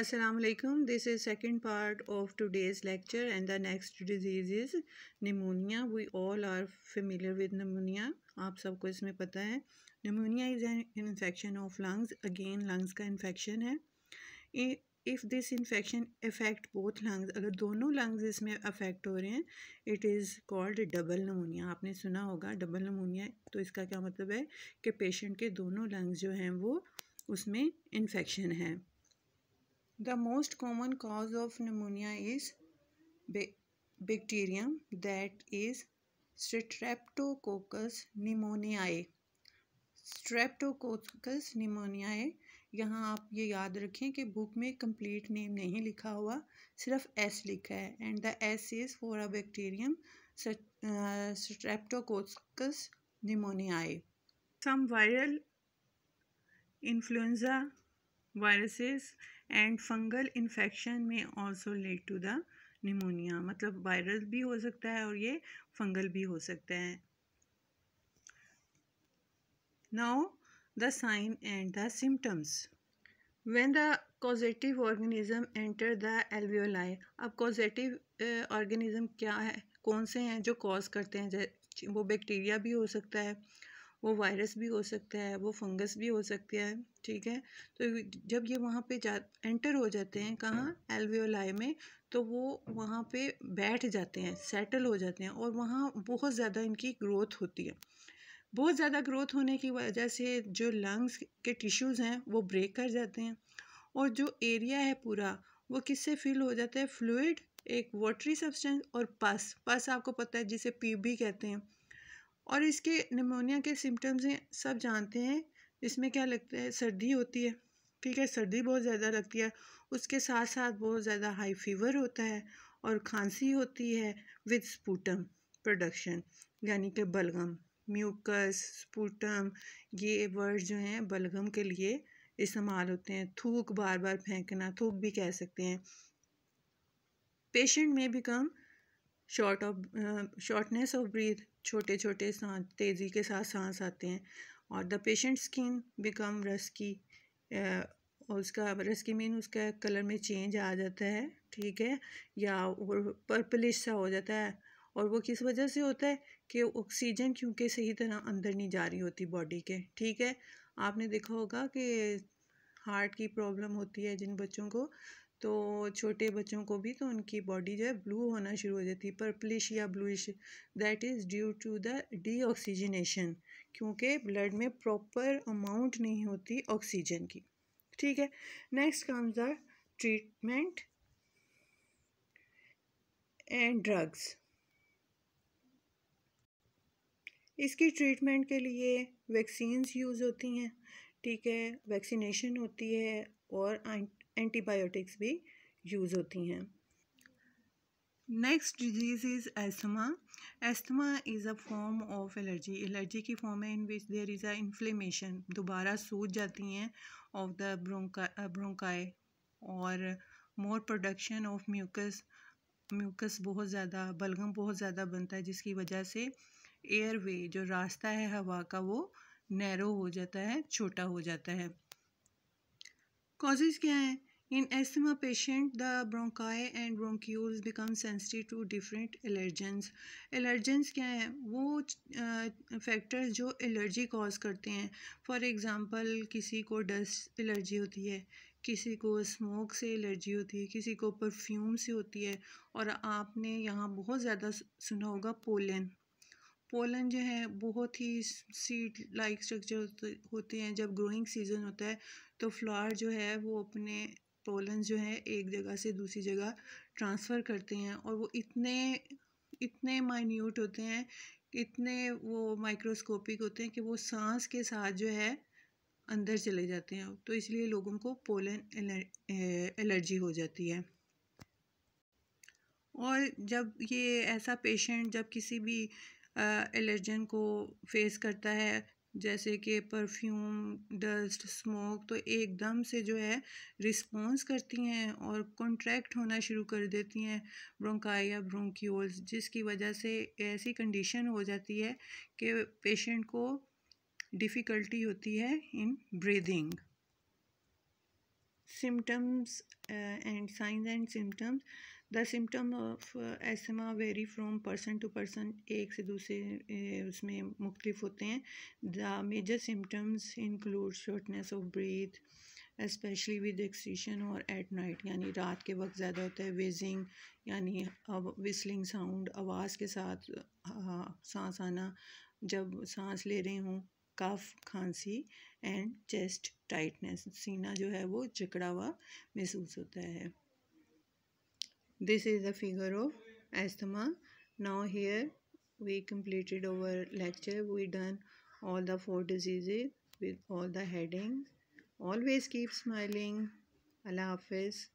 Aslam this is second part of today's lecture and the next disease is pneumonia we all are familiar with pneumonia आप सबको इसमें पता है pneumonia is an infection of lungs again lungs का infection है if this infection affect both lungs अगर दोनों lungs इसमें अफेक्ट हो रहे हैं it is called double pneumonia आपने सुना होगा डबल नमोनिया तो इसका क्या मतलब है कि पेशेंट के दोनों लंग्स जो हैं वो उसमें इन्फेक्शन है the most common cause of pneumonia is bacterium that is streptococcus pneumoniae streptococcus pneumoniae यहाँ आप ये याद रखें कि बुक में कंप्लीट नेम नहीं लिखा हुआ सिर्फ एस लिखा है and the S is for a bacterium streptococcus pneumoniae some viral influenza viruses and fungal infection may also lead to the pneumonia मतलब वायरल भी हो सकता है और ये फंगल भी हो सकता है now the sign and the symptoms when the causative organism enter the alveoli अब causative ऑर्गेनिज्म क्या है कौन से हैं जो कॉज करते हैं वो बैक्टीरिया भी हो सकता है वो वायरस भी हो सकता है वो फंगस भी हो सकता है ठीक है तो जब ये वहाँ पे जा एंटर हो जाते हैं कहाँ एलवियोलाई में तो वो वहाँ पे बैठ जाते हैं सेटल हो जाते हैं और वहाँ बहुत ज़्यादा इनकी ग्रोथ होती है बहुत ज़्यादा ग्रोथ होने की वजह से जो लंग्स के टिश्यूज़ हैं वो ब्रेक कर जाते हैं और जो एरिया है पूरा वो किससे फिल हो जाता है फ्लूड एक वाटरी सब्सटेंस और पस पस आपको पता है जिसे पी कहते हैं और इसके निमोनिया के सिम्टम्स हैं सब जानते हैं इसमें क्या लगता है सर्दी होती है ठीक है सर्दी बहुत ज़्यादा लगती है उसके साथ साथ बहुत ज़्यादा हाई फीवर होता है और खांसी होती है विद स्पूटम प्रोडक्शन यानी कि बलगम म्यूकस स्पूटम ये वर्ड जो हैं बलगम के लिए इस्तेमाल होते हैं थूक बार बार फेंकना थूक भी कह सकते हैं पेशेंट में become short of shortness of breath छोटे छोटे सांस तेज़ी के साथ सांस आते हैं और the patient skin become dusky उसका रस्की मीन उसका कलर में चेंज आ जाता है ठीक है या पर्पलिश सा हो जाता है और वो किस वजह से होता है कि ऑक्सीजन क्योंकि सही तरह अंदर नहीं जा रही होती बॉडी के ठीक है आपने देखा होगा कि हार्ट की प्रॉब्लम होती है जिन बच्चों को तो छोटे बच्चों को भी तो उनकी बॉडी जो है ब्लू होना शुरू हो जाती है पर्पलिश या bluish that is due to the deoxygenation क्योंकि ब्लड में प्रॉपर अमाउंट नहीं होती ऑक्सीजन की ठीक है next come the treatment and drugs इसकी ट्रीटमेंट के लिए वैक्सीन्स यूज़ होती हैं ठीक है वैक्सीनेशन होती है और एंटीबायोटिक्स भी यूज़ होती हैं next disease is asthma asthma is a form of allergy allergy की फॉर्म है in which there is a inflammation दोबारा सूज जाती हैं ऑफ द ब्रोंका ब्रोंकाई और more production of mucus mucus बहुत ज़्यादा बलगम बहुत ज़्यादा बनता है जिसकी वजह से एयरवे जो रास्ता है हवा का वो नैरो हो जाता है छोटा हो जाता है कॉजेज़ क्या हैं In asthma patient, the bronchi and bronchioles become sensitive to different allergens. Allergens क्या हैं वो फैक्टर्स जो एलर्जी कॉज करते हैं फॉर एग्ज़ाम्पल किसी को डस्ट एलर्जी होती है किसी को स्मोक से एलर्जी होती है किसी को परफ्यूम से होती है और आपने यहाँ बहुत ज़्यादा सुना होगा पोलन पोलन जो है बहुत ही सीड लाइक स्ट्रक्चर होते हैं जब ग्रोइंग सीज़न होता है तो फ्लावर जो है वो अपने पोलन जो है एक जगह से दूसरी जगह ट्रांसफ़र करते हैं और वो इतने इतने माइन्यूट होते हैं इतने वो माइक्रोस्कोपिक होते हैं कि वो सांस के साथ जो है अंदर चले जाते हैं तो इसलिए लोगों को पोलन एलर्जी हो जाती है और जब ये ऐसा पेशेंट जब किसी भी एलर्जन को फेस करता है जैसे कि परफ्यूम डस्ट स्मोक तो एकदम से जो है रिस्पॉन्स करती हैं और कॉन्ट्रैक्ट होना शुरू कर देती हैं ब्रोंकाई या ब्रोंक्यूल्स जिसकी वजह से ऐसी कंडीशन हो जाती है कि पेशेंट को डिफ़िकल्टी होती है in breathing symptoms and signs and symptoms the symptom of asthma vary from person to person एक से दूसरे उसमें मुख्तफ होते हैं the major symptoms include shortness of breath especially with exertion और एट नाइट यानी रात के वक्त ज़्यादा होता है वेजिंग यानी अब विसलिंग साउंड आवाज़ के साथ हाँ, सांस आना जब सांस ले रहे हों कफ खांसी एंड चेस्ट टाइटनेस सीना जो है वो जकड़ा हुआ महसूस होता है This is the figure of asthma. Now here we completed our lecture. We done all the four diseases with all the headings. Always keep smiling. Allah Hafiz.